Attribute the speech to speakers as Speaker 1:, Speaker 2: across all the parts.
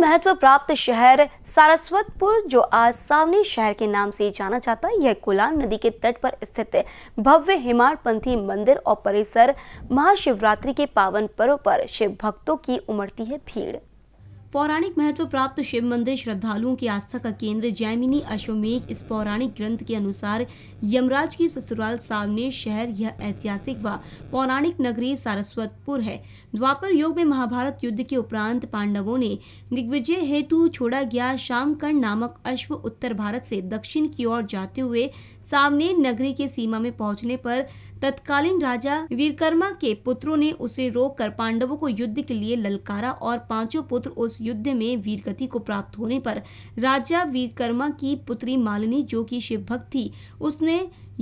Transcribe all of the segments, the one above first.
Speaker 1: बेहद महत्व प्राप्त शहर सारस्वतपुर जो आज सावनी शहर के नाम से जाना जाता है यह कोलान नदी के तट पर स्थित भव्य हिमाडपंथी मंदिर और परिसर महाशिवरात्रि के पावन पर्व पर शिव भक्तों की उमड़ती है भीड़ पौराणिक महत्व प्राप्त शिव मंदिर श्रद्धालुओं की आस्था का केंद्र जैमिनी अश्वमेघ इस पौराणिक ग्रंथ के अनुसार यमराज की ससुराल सामने शहर यह ऐतिहासिक व पौराणिक नगरी सारस्वतपुर है द्वापर युग में महाभारत युद्ध के उपरांत पांडवों ने दिग्विजय हेतु छोड़ा गया शामकर्ण नामक अश्व उत्तर भारत से दक्षिण की ओर जाते हुए सामने नगरी के सीमा में पहुंचने पर तत्कालीन राजा वीरकर्मा के पुत्रों ने उसे रोककर पांडवों को युद्ध के लिए ललकारा और पांचों पुत्र उस युद्ध में वीरगति को प्राप्त होने पर राजा वीरकर्मा की पुत्री मालिनी जो कि भक्त थी उसने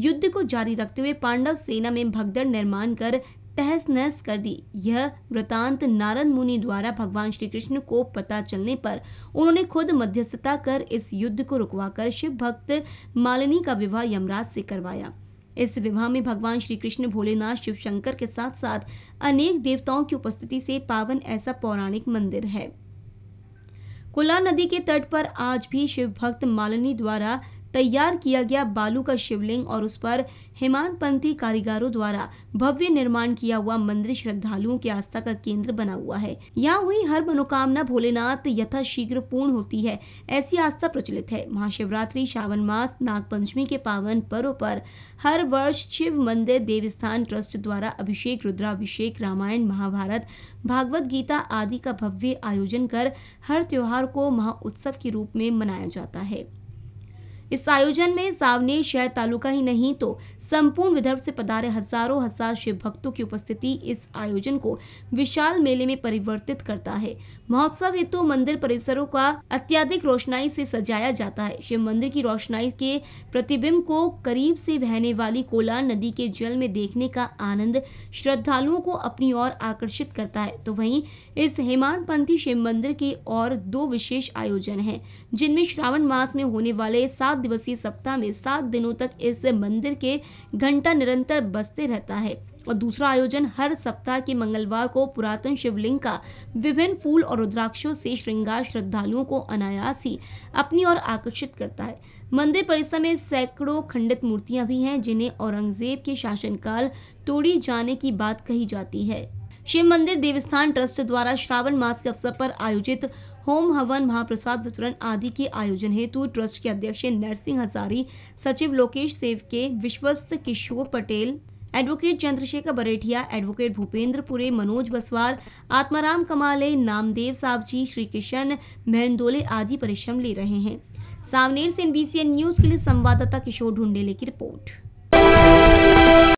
Speaker 1: युद्ध को जारी रखते हुए पांडव सेना में भगदड़ निर्माण कर तहस नहस कर दी यह वृतांत नारद मुनि द्वारा भगवान श्री कृष्ण को पता चलने पर उन्होंने खुद मध्यस्थता कर इस युद्ध को रुकवाकर शिव भक्त मालिनी का विवाह यमराज से करवाया इस विवाह में भगवान श्री कृष्ण भोलेनाथ शिव शंकर के साथ साथ अनेक देवताओं की उपस्थिति से पावन ऐसा पौराणिक मंदिर है कोला नदी के तट पर आज भी शिव भक्त मालिनी द्वारा तैयार किया गया बालू का शिवलिंग और उस पर पंथी कारीगरों द्वारा भव्य निर्माण किया हुआ मंदिर श्रद्धालुओं की आस्था का केंद्र बना हुआ है यहाँ हुई हर मनोकामना भोलेनाथ यथाशीघ्र पूर्ण होती है ऐसी आस्था प्रचलित है महाशिवरात्रि श्रावण मास नागपंचमी के पावन पर्व पर हर वर्ष शिव मंदिर देवस्थान ट्रस्ट द्वारा अभिषेक रुद्राभिषेक रामायण महाभारत भागवत गीता आदि का भव्य आयोजन कर हर त्योहार को महा उत्सव के रूप में मनाया जाता है इस आयोजन में सावनेर शहर तालुका ही नहीं तो संपूर्ण विदर्भ से पधारे हजारों हजार शिव भक्तों की उपस्थिति इस आयोजन को विशाल मेले में परिवर्तित करता है महोत्सव हेतु मंदिर परिसरों का अत्याधिक रोशनाई से सजाया जाता है शिव मंदिर की रोशनाई के प्रतिबिंब को करीब से बहने वाली कोलार नदी के जल में देखने का आनंद श्रद्धालुओं को अपनी ओर आकर्षित करता है तो वही इस पंथी शिव मंदिर के और दो विशेष आयोजन है जिनमें श्रावण मास में होने वाले सात सात दिवसीय सप्ताह में सात दिनों तक इस मंदिर के घंटा निरंतर बसते रहता है और दूसरा आयोजन हर सप्ताह के मंगलवार को पुरातन शिवलिंग का विभिन्न फूल और रुद्राक्षों से श्रृंगार श्रद्धालुओं को अनायास ही अपनी ओर आकर्षित करता है मंदिर परिसर में सैकड़ों खंडित मूर्तियां भी हैं जिन्हें औरंगजेब के शासनकाल तोड़ी जाने की बात कही जाती है शिव मंदिर देवस्थान ट्रस्ट द्वारा श्रावण मास के अवसर पर आयोजित होम हवन महाप्रसाद वितरण आदि के आयोजन हेतु ट्रस्ट के अध्यक्ष नरसिंह हजारी सचिव लोकेश सेवके विश्वस्त Kishore Patel advocate Chandrashekhar Barethiya advocate Bhupendra Pure Manoj busbar Atmaram कमाले नामदेव साहब जी श्री किशन महंदोले आदि परिश्रम ले रहे हैं सावनेर से एनबीसीएन न्यूज के लिए संवाददाता किशोर ढूंढेले की रिपोर्ट